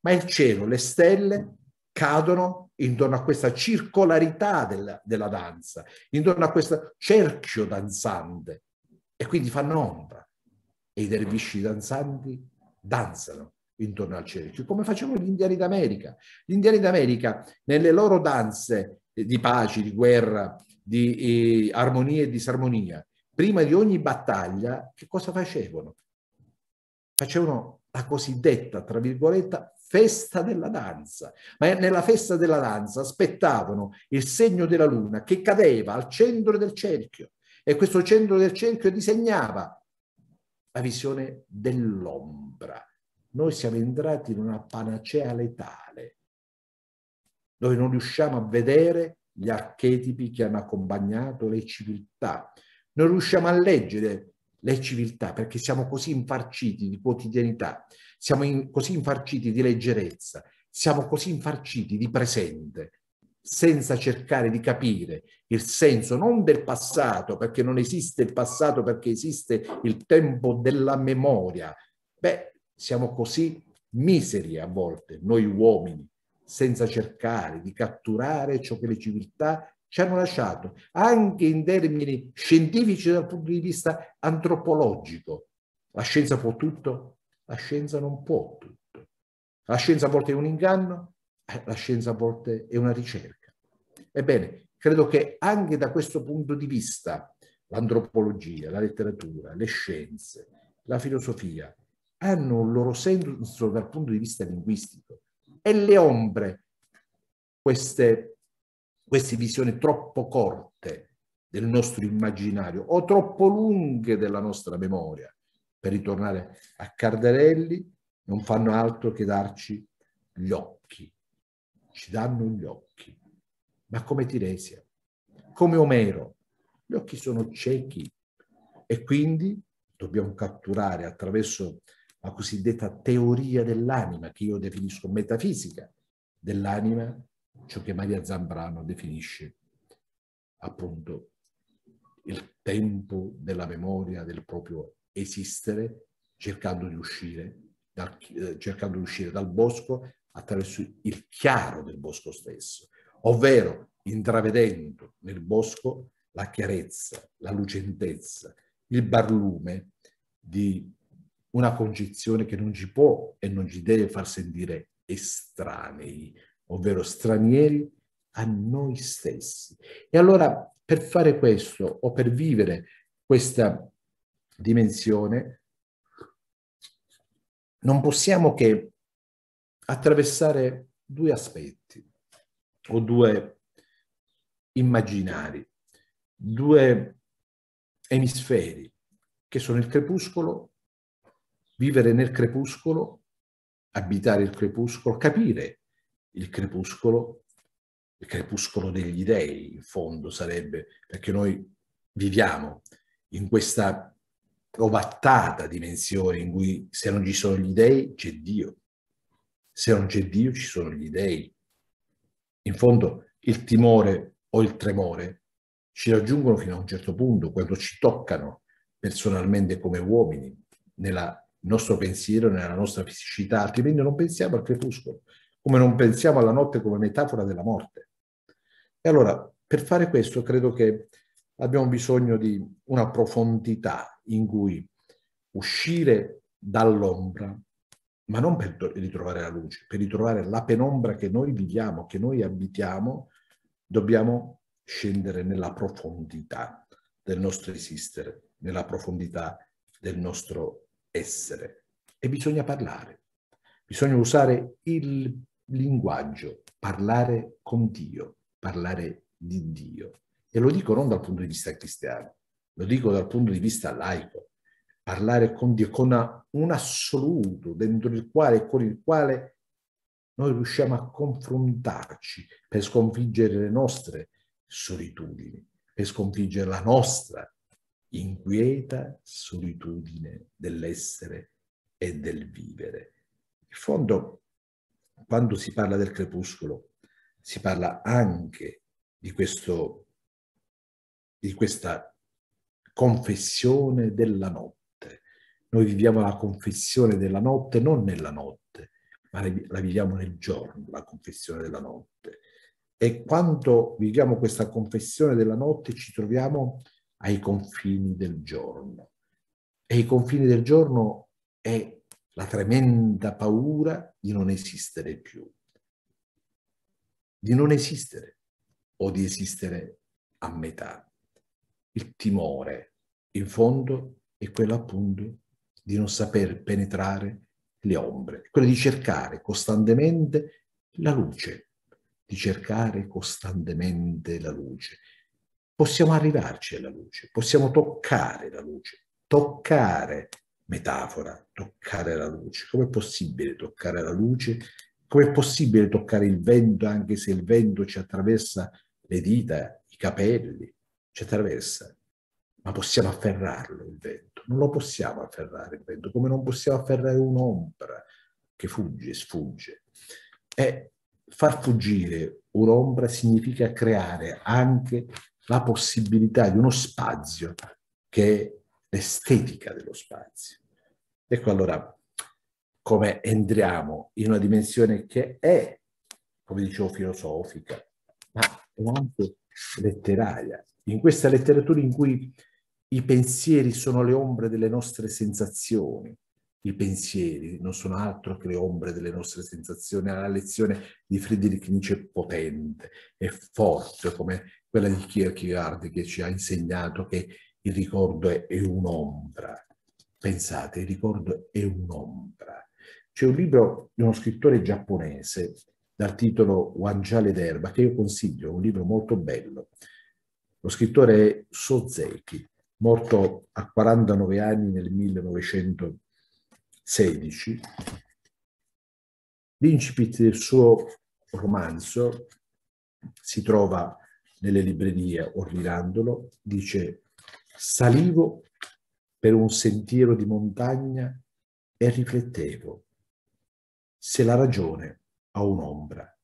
Ma il cielo, le stelle cadono intorno a questa circolarità della, della danza, intorno a questo cerchio danzante e quindi fanno ombra. E i dervisci danzanti danzano intorno al cerchio, come facevano gli indiani d'America. Gli indiani d'America nelle loro danze di pace, di guerra, di eh, armonia e disarmonia, prima di ogni battaglia, che cosa facevano? Facevano la cosiddetta, tra virgolette, festa della danza. Ma nella festa della danza aspettavano il segno della luna che cadeva al centro del cerchio e questo centro del cerchio disegnava la visione dell'ombra. Noi siamo entrati in una panacea letale. dove non riusciamo a vedere gli archetipi che hanno accompagnato le civiltà, non riusciamo a leggere le civiltà perché siamo così infarciti di quotidianità, siamo in, così infarciti di leggerezza, siamo così infarciti di presente, senza cercare di capire il senso non del passato, perché non esiste il passato, perché esiste il tempo della memoria. Beh, siamo così miseri a volte, noi uomini, senza cercare di catturare ciò che le civiltà ci hanno lasciato anche in termini scientifici dal punto di vista antropologico. La scienza può tutto? La scienza non può tutto. La scienza a volte è un inganno, eh, la scienza a volte è una ricerca. Ebbene, credo che anche da questo punto di vista l'antropologia, la letteratura, le scienze, la filosofia hanno un loro senso dal punto di vista linguistico e le ombre, queste queste visioni troppo corte del nostro immaginario o troppo lunghe della nostra memoria, per ritornare a Cardarelli, non fanno altro che darci gli occhi, ci danno gli occhi, ma come Tiresia, come Omero, gli occhi sono ciechi e quindi dobbiamo catturare attraverso la cosiddetta teoria dell'anima, che io definisco metafisica dell'anima, ciò che Maria Zambrano definisce appunto il tempo della memoria del proprio esistere, cercando di uscire dal, eh, cercando di uscire dal bosco attraverso il chiaro del bosco stesso, ovvero intravedendo nel bosco la chiarezza, la lucentezza, il barlume di una concezione che non ci può e non ci deve far sentire estranei, ovvero stranieri, a noi stessi. E allora per fare questo o per vivere questa dimensione, non possiamo che attraversare due aspetti o due immaginari, due emisferi che sono il crepuscolo, vivere nel crepuscolo, abitare il crepuscolo, capire il crepuscolo, il crepuscolo degli dèi, in fondo sarebbe, perché noi viviamo in questa ovattata dimensione in cui se non ci sono gli dèi c'è Dio, se non c'è Dio ci sono gli dèi. In fondo il timore o il tremore ci raggiungono fino a un certo punto, quando ci toccano personalmente come uomini, nel nostro pensiero, nella nostra fisicità, altrimenti non pensiamo al crepuscolo, come non pensiamo alla notte come metafora della morte. E allora, per fare questo, credo che abbiamo bisogno di una profondità in cui uscire dall'ombra, ma non per ritrovare la luce, per ritrovare la penombra che noi viviamo, che noi abitiamo, dobbiamo scendere nella profondità del nostro esistere, nella profondità del nostro essere. E bisogna parlare, bisogna usare il linguaggio, parlare con Dio, parlare di Dio. E lo dico non dal punto di vista cristiano, lo dico dal punto di vista laico. Parlare con Dio con un assoluto dentro il quale, e con il quale noi riusciamo a confrontarci per sconfiggere le nostre solitudini, per sconfiggere la nostra inquieta solitudine dell'essere e del vivere. In fondo quando si parla del crepuscolo, si parla anche di, questo, di questa confessione della notte. Noi viviamo la confessione della notte non nella notte, ma la viviamo nel giorno, la confessione della notte. E quando viviamo questa confessione della notte ci troviamo ai confini del giorno. E i confini del giorno è la tremenda paura di non esistere più, di non esistere o di esistere a metà. Il timore, in fondo, è quello appunto di non saper penetrare le ombre, quello di cercare costantemente la luce, di cercare costantemente la luce. Possiamo arrivarci alla luce, possiamo toccare la luce, toccare metafora, toccare la luce. Com'è possibile toccare la luce? Com'è possibile toccare il vento anche se il vento ci attraversa le dita, i capelli, ci attraversa? Ma possiamo afferrarlo il vento, non lo possiamo afferrare il vento, come non possiamo afferrare un'ombra che fugge, sfugge. E far fuggire un'ombra significa creare anche la possibilità di uno spazio che l'estetica dello spazio. Ecco allora come entriamo in una dimensione che è, come dicevo, filosofica, ma anche letteraria. In questa letteratura in cui i pensieri sono le ombre delle nostre sensazioni, i pensieri non sono altro che le ombre delle nostre sensazioni, alla lezione di Friedrich Nietzsche potente e forte come quella di Kierkegaard che ci ha insegnato che il ricordo è un'ombra. Pensate, il ricordo è un'ombra. C'è un libro di uno scrittore giapponese dal titolo Wangiale d'erba che io consiglio, un libro molto bello. Lo scrittore è Sozeki, morto a 49 anni nel 1916. L'incipit del suo romanzo si trova nelle librerie ordinandolo, dice Salivo per un sentiero di montagna e riflettevo se la ragione ha un'ombra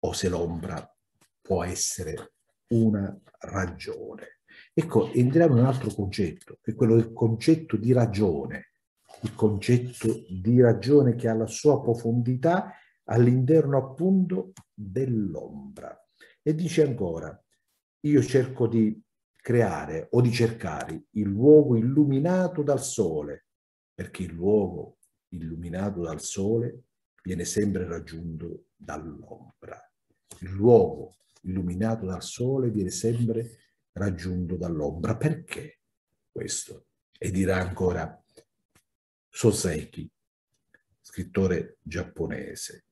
o se l'ombra può essere una ragione. Ecco, entriamo in un altro concetto, che è quello del concetto di ragione, il concetto di ragione che ha la sua profondità all'interno appunto dell'ombra. E dice ancora, io cerco di creare o di cercare il luogo illuminato dal sole, perché il luogo illuminato dal sole viene sempre raggiunto dall'ombra. Il luogo illuminato dal sole viene sempre raggiunto dall'ombra. Perché questo? E dirà ancora Soseki, scrittore giapponese,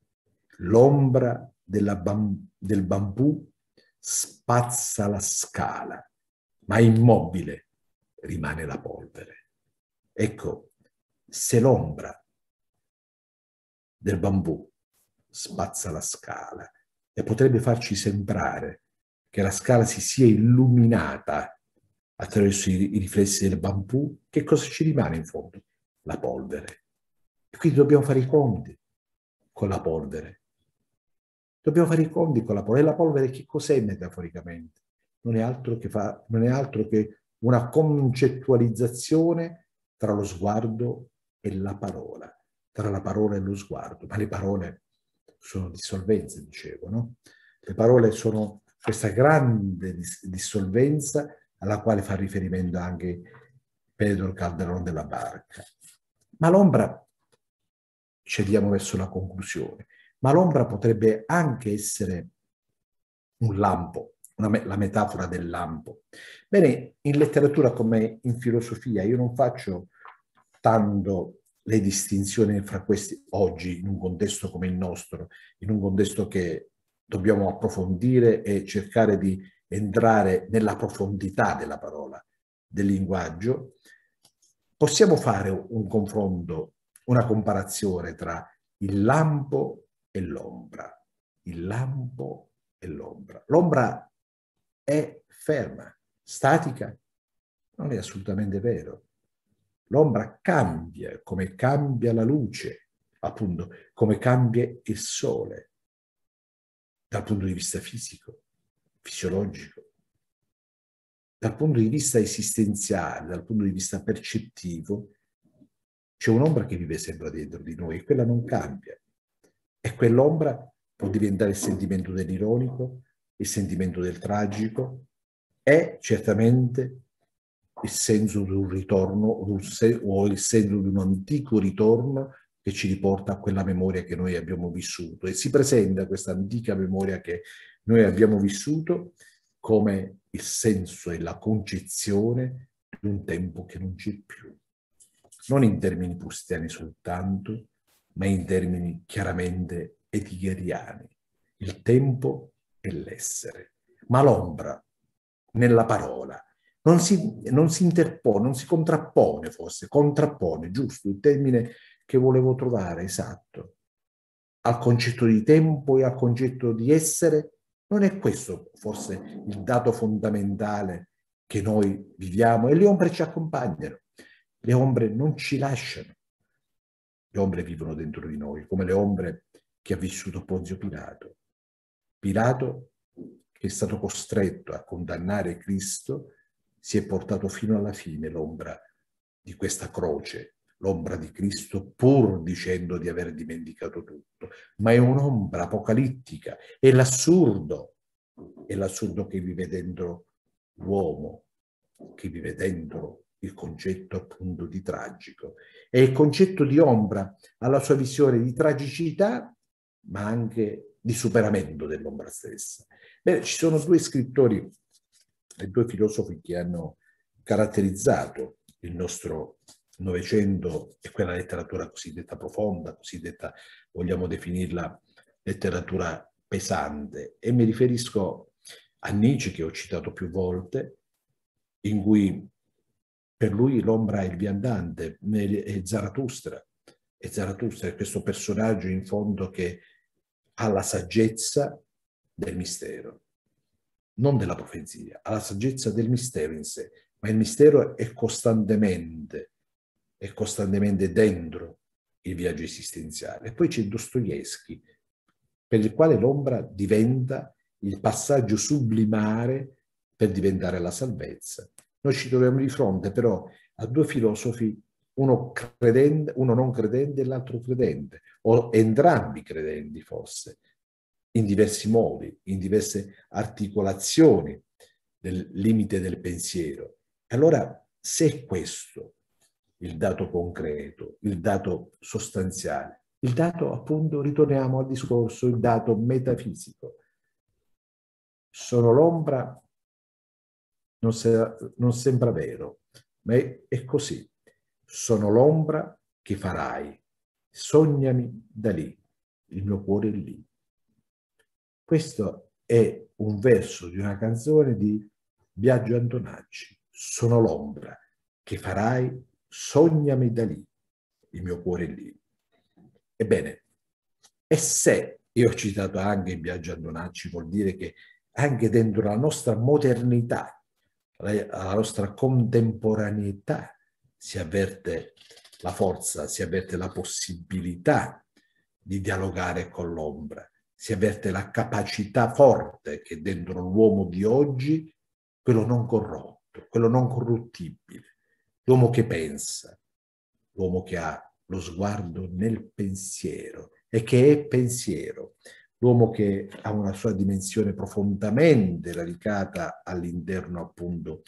l'ombra bam- del bambù spazza la scala ma immobile rimane la polvere. Ecco, se l'ombra del bambù spazza la scala e potrebbe farci sembrare che la scala si sia illuminata attraverso i riflessi del bambù, che cosa ci rimane in fondo? La polvere. E quindi dobbiamo fare i conti con la polvere. Dobbiamo fare i conti con la polvere. E la polvere che cos'è metaforicamente? non è altro che, fa, è altro che una concettualizzazione tra lo sguardo e la parola, tra la parola e lo sguardo, ma le parole sono dissolvenze, dicevo, no? Le parole sono questa grande dissolvenza alla quale fa riferimento anche Pedro Calderon della Barca. Ma l'ombra, cediamo verso la conclusione, ma l'ombra potrebbe anche essere un lampo, me la metafora del lampo. Bene, in letteratura come in filosofia io non faccio tanto le distinzioni fra questi oggi in un contesto come il nostro, in un contesto che dobbiamo approfondire e cercare di entrare nella profondità della parola, del linguaggio, possiamo fare un confronto, una comparazione tra il lampo e l'ombra. Il lampo e l'ombra. L'ombra è ferma, statica. Non è assolutamente vero. L'ombra cambia come cambia la luce, appunto, come cambia il sole dal punto di vista fisico, fisiologico, dal punto di vista esistenziale, dal punto di vista percettivo, c'è un'ombra che vive sempre dentro di noi e quella non cambia. E quell'ombra può diventare il sentimento dell'ironico, il sentimento del tragico, è certamente il senso di un ritorno o il senso di un antico ritorno che ci riporta a quella memoria che noi abbiamo vissuto e si presenta questa antica memoria che noi abbiamo vissuto come il senso e la concezione di un tempo che non c'è più, non in termini pustiani soltanto, ma in termini chiaramente etigeriani. Il tempo nell'essere, ma l'ombra nella parola. Non si, non si interpone, non si contrappone forse, contrappone, giusto, il termine che volevo trovare, esatto, al concetto di tempo e al concetto di essere. Non è questo forse il dato fondamentale che noi viviamo e le ombre ci accompagnano, le ombre non ci lasciano, le ombre vivono dentro di noi, come le ombre che ha vissuto Ponzio Pilato, Pilato, che è stato costretto a condannare Cristo, si è portato fino alla fine l'ombra di questa croce, l'ombra di Cristo, pur dicendo di aver dimenticato tutto, ma è un'ombra apocalittica, è l'assurdo, è l'assurdo che vive dentro l'uomo, che vive dentro il concetto appunto di tragico. E il concetto di ombra alla sua visione di tragicità, ma anche di superamento dell'ombra stessa. Bene, ci sono due scrittori e due filosofi che hanno caratterizzato il nostro Novecento e quella letteratura cosiddetta profonda, cosiddetta, vogliamo definirla, letteratura pesante. E mi riferisco a Nietzsche, che ho citato più volte, in cui per lui l'ombra è il viandante, è Zarathustra, è Zarathustra, è questo personaggio in fondo che alla saggezza del mistero, non della profezia, alla saggezza del mistero in sé, ma il mistero è costantemente, è costantemente dentro il viaggio esistenziale. E poi c'è Dostoevsky, per il quale l'ombra diventa il passaggio sublimare per diventare la salvezza. Noi ci troviamo di fronte però a due filosofi uno, credente, uno non credente e l'altro credente, o entrambi credenti forse, in diversi modi, in diverse articolazioni del limite del pensiero. Allora, se è questo il dato concreto, il dato sostanziale, il dato appunto, ritorniamo al discorso, il dato metafisico, sono l'ombra, non, se, non sembra vero, ma è, è così sono l'ombra che farai, sognami da lì, il mio cuore è lì. Questo è un verso di una canzone di Biagio Antonacci, sono l'ombra che farai, sognami da lì, il mio cuore è lì. Ebbene, e se, io ho citato anche Biagio Antonacci, vuol dire che anche dentro la nostra modernità, la nostra contemporaneità, si avverte la forza, si avverte la possibilità di dialogare con l'ombra, si avverte la capacità forte che dentro l'uomo di oggi, quello non corrotto, quello non corruttibile, l'uomo che pensa, l'uomo che ha lo sguardo nel pensiero e che è pensiero, l'uomo che ha una sua dimensione profondamente radicata all'interno appunto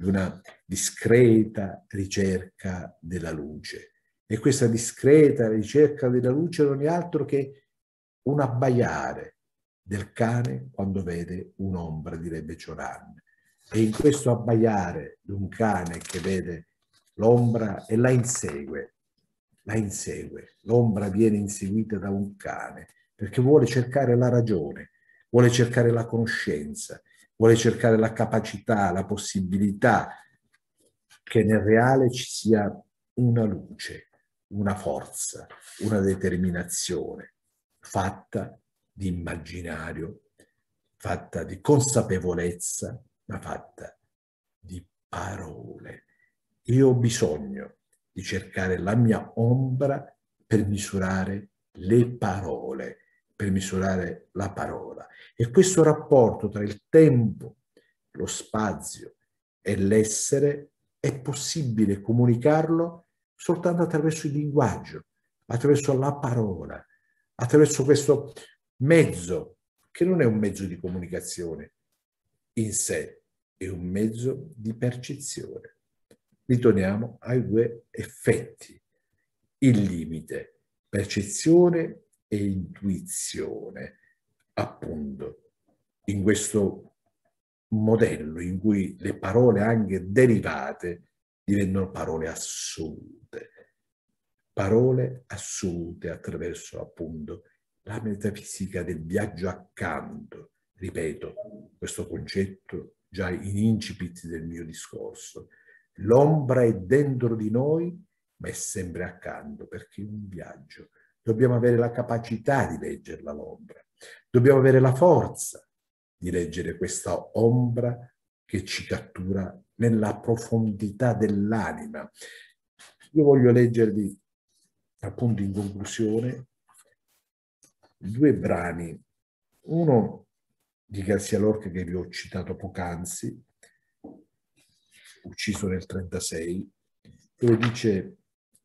di una discreta ricerca della luce. E questa discreta ricerca della luce non è altro che un abbaiare del cane quando vede un'ombra, direbbe Cioran. E in questo abbaiare di un cane che vede l'ombra e la insegue, la insegue, l'ombra viene inseguita da un cane perché vuole cercare la ragione, vuole cercare la conoscenza, vuole cercare la capacità, la possibilità che nel reale ci sia una luce, una forza, una determinazione fatta di immaginario, fatta di consapevolezza, ma fatta di parole. Io ho bisogno di cercare la mia ombra per misurare le parole, per misurare la parola. E questo rapporto tra il tempo, lo spazio e l'essere è possibile comunicarlo soltanto attraverso il linguaggio, attraverso la parola, attraverso questo mezzo che non è un mezzo di comunicazione in sé, è un mezzo di percezione. Ritorniamo ai due effetti, il limite, percezione e intuizione appunto in questo modello in cui le parole anche derivate diventano parole assolute, parole assolute attraverso appunto la metafisica del viaggio accanto, ripeto questo concetto già in incipit del mio discorso, l'ombra è dentro di noi ma è sempre accanto perché è un viaggio, dobbiamo avere la capacità di leggerla l'ombra, Dobbiamo avere la forza di leggere questa ombra che ci cattura nella profondità dell'anima. Io voglio leggervi, appunto, in conclusione, due brani. Uno di Garcia Lorca che vi ho citato poc'anzi, ucciso nel 1936, dove dice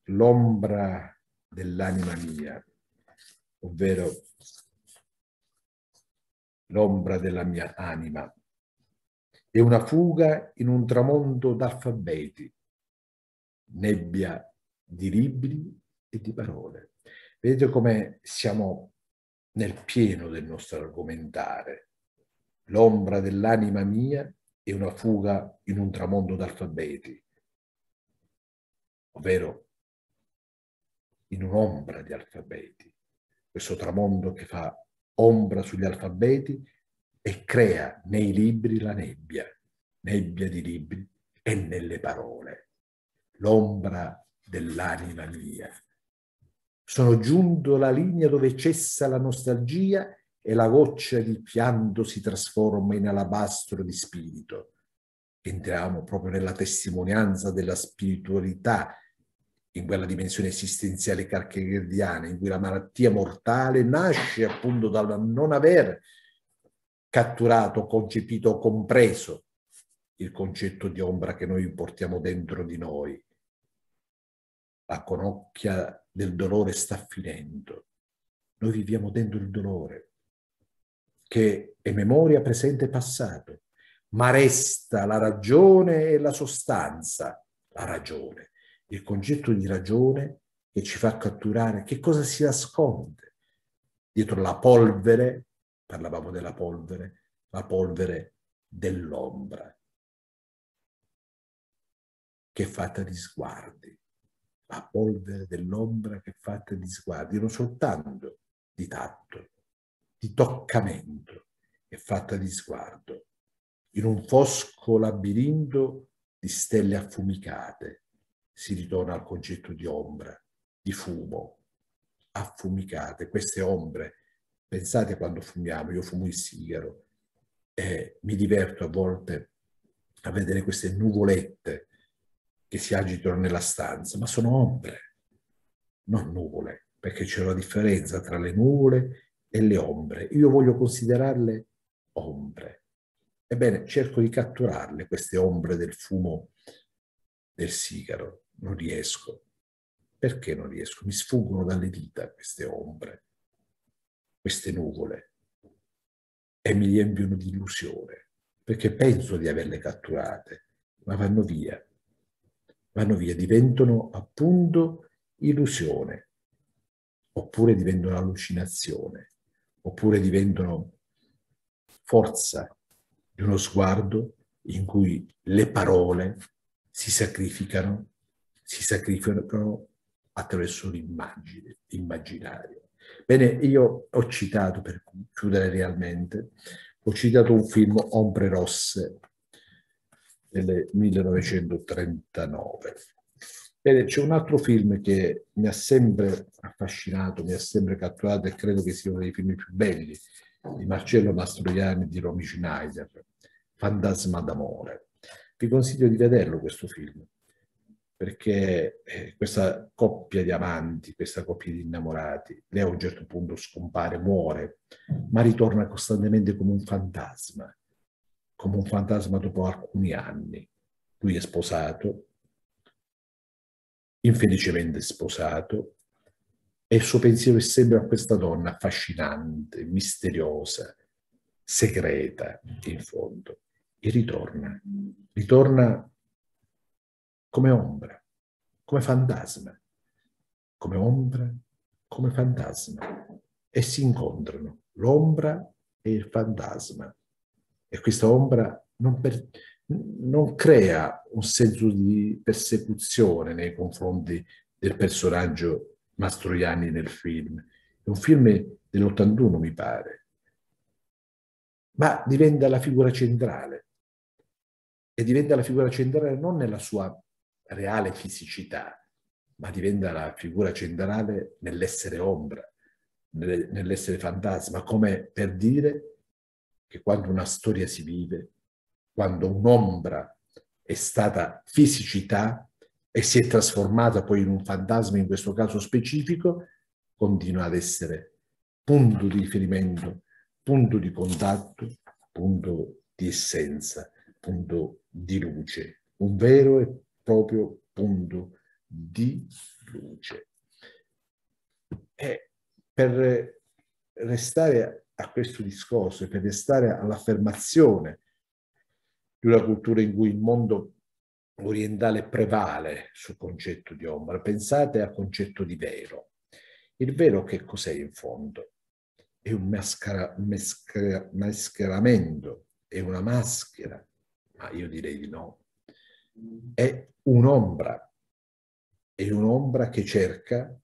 l'ombra dell'anima mia, ovvero l'ombra della mia anima. È una fuga in un tramonto d'alfabeti, nebbia di libri e di parole. Vedete come siamo nel pieno del nostro argomentare. L'ombra dell'anima mia è una fuga in un tramonto d'alfabeti, ovvero in un'ombra di alfabeti, questo tramonto che fa ombra sugli alfabeti e crea nei libri la nebbia, nebbia di libri e nelle parole, l'ombra dell'anima mia. Sono giunto alla linea dove cessa la nostalgia e la goccia di pianto si trasforma in alabastro di spirito. Entriamo proprio nella testimonianza della spiritualità in quella dimensione esistenziale kierkegaardiana in cui la malattia mortale nasce appunto dal non aver catturato, concepito compreso il concetto di ombra che noi portiamo dentro di noi. La conocchia del dolore sta finendo. Noi viviamo dentro il dolore, che è memoria presente e passato, ma resta la ragione e la sostanza, la ragione il concetto di ragione che ci fa catturare che cosa si nasconde dietro la polvere, parlavamo della polvere, la polvere dell'ombra, che è fatta di sguardi, la polvere dell'ombra che è fatta di sguardi, non soltanto di tatto, di toccamento, è fatta di sguardo, in un fosco labirinto di stelle affumicate, si ritorna al concetto di ombra, di fumo, affumicate, queste ombre, pensate quando fumiamo, io fumo il sigaro, e mi diverto a volte a vedere queste nuvolette che si agitano nella stanza, ma sono ombre, non nuvole, perché c'è una differenza tra le nuvole e le ombre. Io voglio considerarle ombre. Ebbene, cerco di catturarle queste ombre del fumo del sigaro non riesco. Perché non riesco? Mi sfuggono dalle dita queste ombre, queste nuvole e mi riempiono di illusione, perché penso di averle catturate, ma vanno via, vanno via, diventano appunto illusione, oppure diventano allucinazione, oppure diventano forza di uno sguardo in cui le parole si sacrificano si sacrificano attraverso l'immagine, l'immaginario. Bene, io ho citato, per chiudere realmente, ho citato un film Ombre Rosse del 1939. Bene, c'è un altro film che mi ha sempre affascinato, mi ha sempre catturato e credo che sia uno dei film più belli di Marcello Mastroianni di Romy Schneider, Fantasma d'amore. Vi consiglio di vederlo questo film perché eh, questa coppia di amanti, questa coppia di innamorati, lei a un certo punto scompare, muore, ma ritorna costantemente come un fantasma, come un fantasma dopo alcuni anni. Lui è sposato, infelicemente sposato, e il suo pensiero è sempre a questa donna affascinante, misteriosa, segreta, in fondo. E ritorna, ritorna come ombre, come fantasma, come ombre, come fantasma, e si incontrano l'ombra e il fantasma. E questa ombra non, per, non crea un senso di persecuzione nei confronti del personaggio Mastroianni nel film. È un film dell'81, mi pare, ma diventa la figura centrale. E diventa la figura centrale non nella sua reale fisicità, ma diventa la figura centrale nell'essere ombra, nell'essere fantasma, come per dire che quando una storia si vive, quando un'ombra è stata fisicità e si è trasformata poi in un fantasma, in questo caso specifico, continua ad essere punto di riferimento, punto di contatto, punto di essenza, punto di luce, un vero e proprio punto di luce. E per restare a questo discorso e per restare all'affermazione di una cultura in cui il mondo orientale prevale sul concetto di ombra, pensate al concetto di vero. Il vero che cos'è in fondo? È un mascara, mascara, mascheramento, è una maschera, ma io direi di no, è un'ombra, è un'ombra che cerca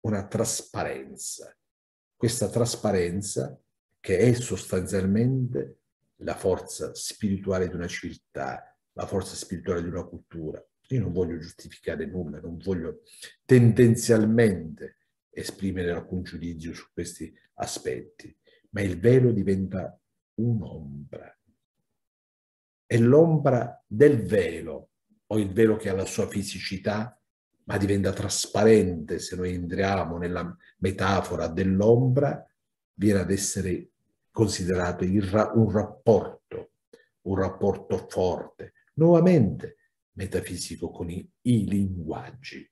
una trasparenza. Questa trasparenza che è sostanzialmente la forza spirituale di una civiltà, la forza spirituale di una cultura. Io non voglio giustificare nulla, non voglio tendenzialmente esprimere alcun giudizio su questi aspetti, ma il velo diventa un'ombra è l'ombra del velo, o il velo che ha la sua fisicità, ma diventa trasparente se noi entriamo nella metafora dell'ombra, viene ad essere considerato ra- un rapporto, un rapporto forte, nuovamente metafisico con i, i linguaggi,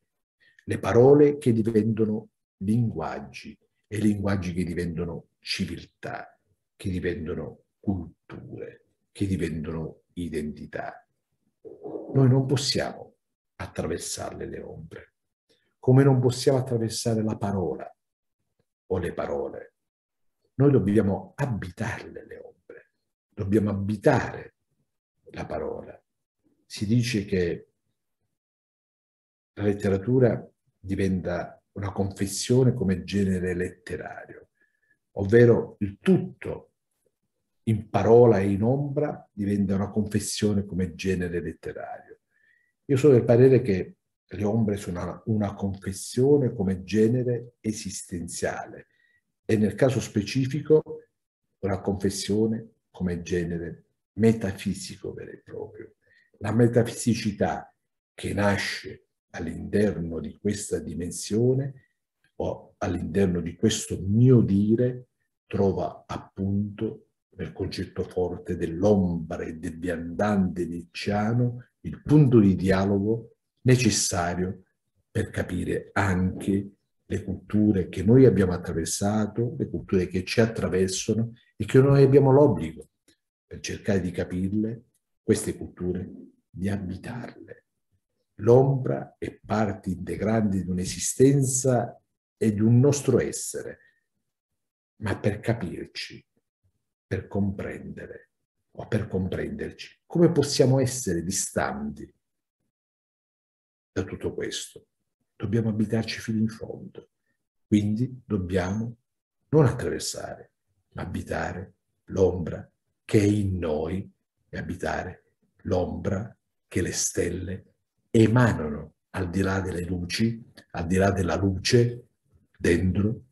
le parole che diventano linguaggi e linguaggi che diventano civiltà, che diventano culture, che diventano identità. Noi non possiamo attraversarle le ombre, come non possiamo attraversare la parola o le parole. Noi dobbiamo abitarle le ombre, dobbiamo abitare la parola. Si dice che la letteratura diventa una confessione come genere letterario, ovvero il tutto in parola e in ombra diventa una confessione come genere letterario. Io sono del parere che le ombre sono una, una confessione come genere esistenziale e nel caso specifico una confessione come genere metafisico vero e proprio. La metafisicità che nasce all'interno di questa dimensione o all'interno di questo mio dire trova appunto nel concetto forte dell'ombra e del viandante nicciano il punto di dialogo necessario per capire anche le culture che noi abbiamo attraversato, le culture che ci attraversano e che noi abbiamo l'obbligo, per cercare di capirle, queste culture, di abitarle. L'ombra è parte integrante di un'esistenza e di un nostro essere, ma per capirci per comprendere o per comprenderci? Come possiamo essere distanti da tutto questo? Dobbiamo abitarci fino in fondo, quindi dobbiamo non attraversare, ma abitare l'ombra che è in noi e abitare l'ombra che le stelle emanano al di là delle luci, al di là della luce, dentro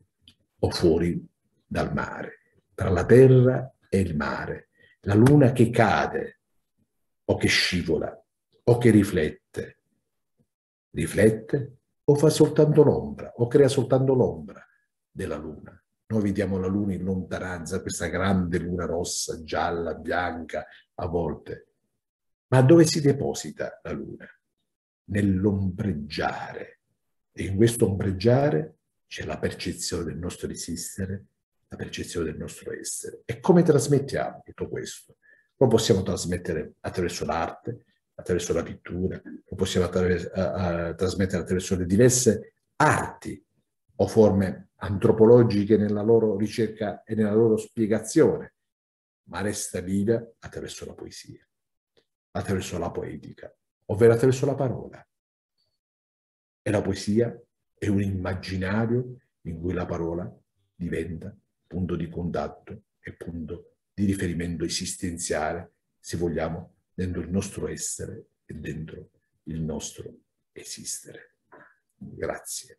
o fuori dal mare tra la terra e il mare, la luna che cade o che scivola o che riflette. Riflette o fa soltanto l'ombra o crea soltanto l'ombra della luna. Noi vediamo la luna in lontananza, questa grande luna rossa, gialla, bianca a volte. Ma dove si deposita la luna? Nell'ombreggiare. E in questo ombreggiare c'è la percezione del nostro esistere la percezione del nostro essere. E come trasmettiamo tutto questo? Lo possiamo trasmettere attraverso l'arte, attraverso la pittura, lo possiamo attraverso, a- eh, a- eh, trasmettere attraverso le diverse arti o forme antropologiche nella loro ricerca e nella loro spiegazione, ma resta viva attraverso la poesia, attraverso la poetica, ovvero attraverso la parola. E la poesia è un immaginario in cui la parola diventa punto di contatto e punto di riferimento esistenziale, se vogliamo, dentro il nostro essere e dentro il nostro esistere. Grazie.